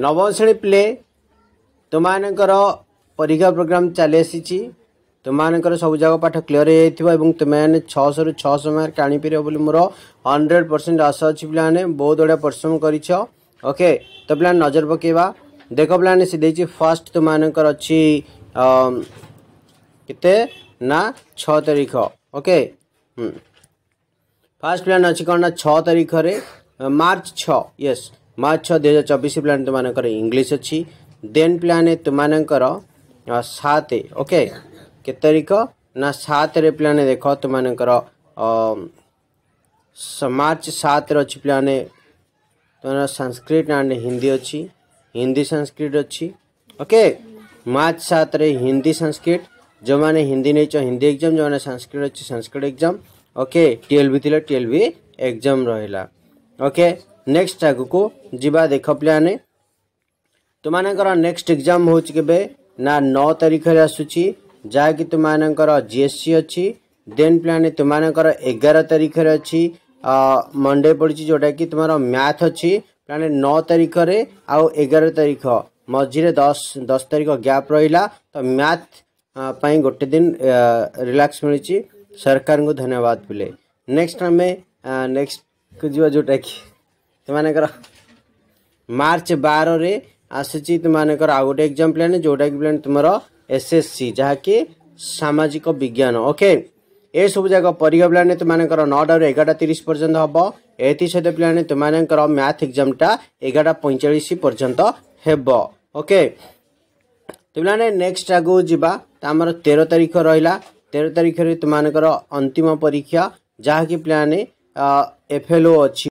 नवम श्रेणी प्ले तुम परीक्षा प्रोग्राम चली आमकर सबुजाक पाठ क्लीयर हो तुम्हें छःश रु छः मार्क आनीपर बोली मोर हंड्रेड परसेंट आशा अच्छी पे बहुत बढ़िया परिश्रम करके तो पे नजर पकेवा देख पे सी दे फास्ट तुमकर अच्छी ना छ तारिख ओके फास्ट प्लान अच्छी कौन ना छ तारीख रे मार्च छ यस मार्च दुई हजार चबीश प्लां तुमको इंग्लीश अच्छी देन प्लां तुमकर सात ओके के तारीख ना सात प्लां देख तुम मार्च सात अच्छी प्लां तुम संस्कृत एंड हिंदी अच्छी हिंदी संस्कृत अच्छी ओके मार्च सात हिंदी संस्कृत जो मैंने हिंदी नहीं चो हिंदी एग्जाम जो मैंने संस्कृत अच्छे संस्कृत एग्जाम ओके टीएल भी थी टीएल भी एग्जाम रहा ओके ନେକ୍ସଟ ଆଗକୁ ଯିବା ଦେଖ ପିଲାମାନେ ତୁମାନଙ୍କର ନେକ୍ସଟ ଏକ୍ଜାମ୍ ହେଉଛି କେବେ ନା ନଅ ତାରିଖରେ ଆସୁଛି ଯାହାକି ତୁମାନଙ୍କର ଜି ଏସ୍ ସି ଅଛି ଦେନ୍ ପିଲାମାନେ ତୁମାନଙ୍କର ଏଗାର ତାରିଖରେ ଅଛି ମଣ୍ଡେ ପଡ଼ିଛି ଯେଉଁଟାକି ତୁମର ମ୍ୟାଥ୍ ଅଛି ପିଲାମାନେ ନଅ ତାରିଖରେ ଆଉ ଏଗାର ତାରିଖ ମଝିରେ ଦଶ ଦଶ ତାରିଖ ଗ୍ୟାପ୍ ରହିଲା ତ ମ୍ୟାଥ୍ ପାଇଁ ଗୋଟେ ଦିନ ରିଲାକ୍ସ ମିଳିଛି ସରକାରଙ୍କୁ ଧନ୍ୟବାଦ ପିଲେ ନେକ୍ସଟ ଆମେ ନେକ୍ସଟକୁ ଯିବା ଯେଉଁଟାକି ସେମାନଙ୍କର ମାର୍ଚ୍ଚ ବାରରେ ଆସୁଛି ତୁମମାନଙ୍କର ଆଉ ଗୋଟେ ଏକ୍ଜାମ୍ ପ୍ଲାନ୍ ଯେଉଁଟାକି ପ୍ଲାନ୍ ତୁମର ଏସ୍ ଏସ୍ ସି ଯାହାକି ସାମାଜିକ ବିଜ୍ଞାନ ଓକେ ଏସବୁ ଯାକ ପରୀକ୍ଷା ପ୍ଲାନ୍ ତୁମମାନଙ୍କର ନଅଟାରୁ ଏଗାରଟା ତିରିଶ ପର୍ଯ୍ୟନ୍ତ ହେବ ଏଥିସହିତ ପ୍ଲାନ୍ ତୁମମାନଙ୍କର ମ୍ୟାଥ୍ ଏକ୍ଜାମ୍ଟା ଏଗାରଟା ପଇଁଚାଳିଶ ପର୍ଯ୍ୟନ୍ତ ହେବ ଓକେ ପିଲାମାନେ ନେକ୍ସଟ ଆଗକୁ ଯିବା ତ ଆମର ତେର ତାରିଖ ରହିଲା ତେର ତାରିଖରେ ତୁମମାନଙ୍କର ଅନ୍ତିମ ପରୀକ୍ଷା ଯାହାକି ପ୍ଲାନ୍ ଏଫ୍ ଏଲ୍ ଓ ଅଛି